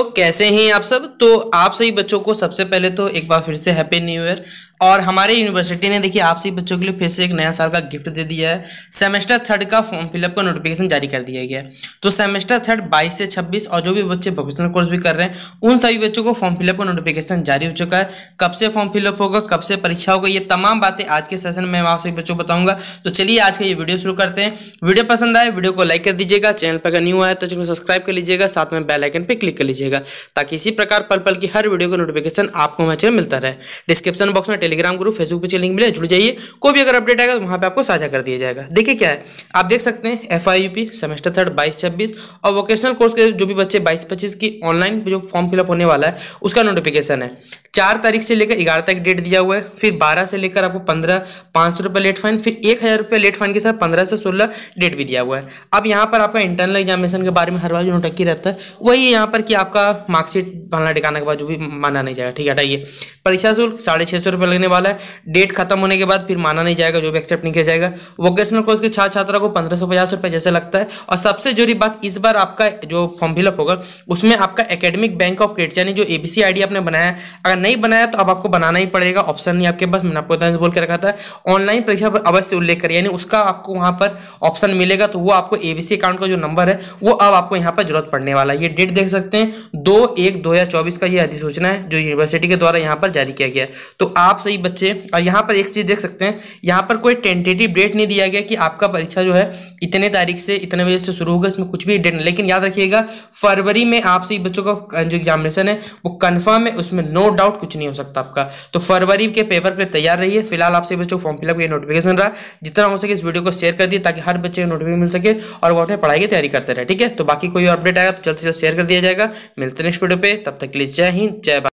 तो कैसे हैं आप सब तो आप सभी बच्चों को सबसे पहले तो एक बार फिर से हैप्पी न्यू ईयर और हमारे यूनिवर्सिटी ने देखिए सभी बच्चों के लिए फिर से एक नया साल का गिफ्ट दे दिया है सेमेस्टर थर्ड का फॉर्म फिलअप का नोटिफिकेशन जारी कर दिया गया है तो सेमेस्टर थर्ड 22 से 26 और जो भी बच्चे वोकेशनल कोर्स भी कर रहे हैं उन सभी बच्चों को फॉर्म फिलअप का नोटिफिकेशन जारी हो चुका है कब से फॉर्म फिलअप होगा कब से परीक्षा होगा ये तमाम बातें आज के सेशन में आप सभी बच्चों को बताऊंगा तो चलिए आज का ये वीडियो शुरू करते हैं वीडियो पसंद आए वीडियो को लाइक कर दीजिएगा चैनल पर अगर न्यू आया तो चैनल सब्सक्राइब कर लीजिएगा साथ में बेलाइकन पर क्लिक कर लीजिएगा ताकि इसी प्रकार पल पल की हर वीडियो का नोटिफिकेशन आपको हमारे मिलता रहे डिस्क्रिप्शन बॉक्स में Telegram group Facebook page link मिले जुड़ जाइए कोई भी अगर अपडेट आएगा तो वहाँ पर आपको साझा कर दिया जाएगा देखिए क्या है आप देख सकते हैं F I U P semester third बाईस छब्बीस और वोकेशनल कोर्स के जो भी बच्चे बाईस पच्चीस की ऑनलाइन जो फॉर्म फिलअप होने वाला है उसका नोटिफिकेशन है चार तारीख से लेकर ग्यारह तक डेट दिया हुआ है फिर बारह से लेकर आपको पंद्रह पाँच सौ रुपये लेट फाइन फिर एक हज़ार रुपये लेट फाइन के साथ पंद्रह से सोलह डेट भी दिया हुआ है अब यहाँ पर आपका इंटरनल एग्जामिनेशन के बारे में हर बार जो नोटक्की रहता है वही यहाँ पर कि आपका मार्कशीट भाला टिकाने के बाद जो भी माना नहीं जाएगा ठीक है हटाइए परीक्षा शुल्क साढ़े छः सौ रुपये लगने वाला है डेट खत्म होने के बाद फिर माना नहीं जाएगा जो भी एक्सेप्ट नहीं किया जाएगा वोकेशनल कोर्स के छात्र छात्रा को पंद्रह सौ पचास रुपये जैसे लगता है और सबसे जुड़ी बात इस बार आपका जो फॉर्म फिलअप होगा उसमें आपका एकेडमिक बैंक ऑफ क्रेडिट यानी जो एबीसी डी आपने बनाया अगर नहीं बनाया तो अब आपको बनाना ही पड़ेगा ऑप्शन नहीं आपके पास मैंने आपको बोल के रखा था ऑनलाइन परीक्षा पर अवश्य उल्लेख करिए यानी उसका आपको वहाँ पर ऑप्शन मिलेगा तो वो आपको एबीसी अकाउंट का जो नंबर है वो अब आपको यहाँ पर जरूरत पड़ने वाला है ये डेट देख सकते हैं दो एक दो हजार चौबीस का ये अधिसूचना है जो यूनिवर्सिटी के द्वारा यहाँ पर जारी किया गया तो आप सही बच्चे और यहाँ पर एक चीज़ देख सकते हैं यहाँ पर कोई टेंटेटिव डेट नहीं दिया गया कि आपका परीक्षा जो है इतने तारीख से इतने बजे से शुरू होगा इसमें कुछ भी डेट नहीं लेकिन याद रखिएगा फरवरी में आप सही बच्चों का जो एग्जामिनेशन है वो कन्फर्म है उसमें नो डाउट आउट कुछ नहीं हो सकता आपका तो फरवरी के पेपर पर तैयार रहिए फिलहाल आपसे बच्चों फॉर्म फिलअप ये नोटिफिकेशन रहा जितना हो सके इस वीडियो को शेयर कर दिए ताकि हर बच्चे को नोटिफिकेशन मिल सके और वो अपने पढ़ाई की तैयारी करते रहे ठीक है तो बाकी कोई अपडेट आएगा तो जल्द से जल्द शेयर कर दिया जाएगा मिलते नेक्स्ट वीडियो पे तब तक के लिए जय हिंद जय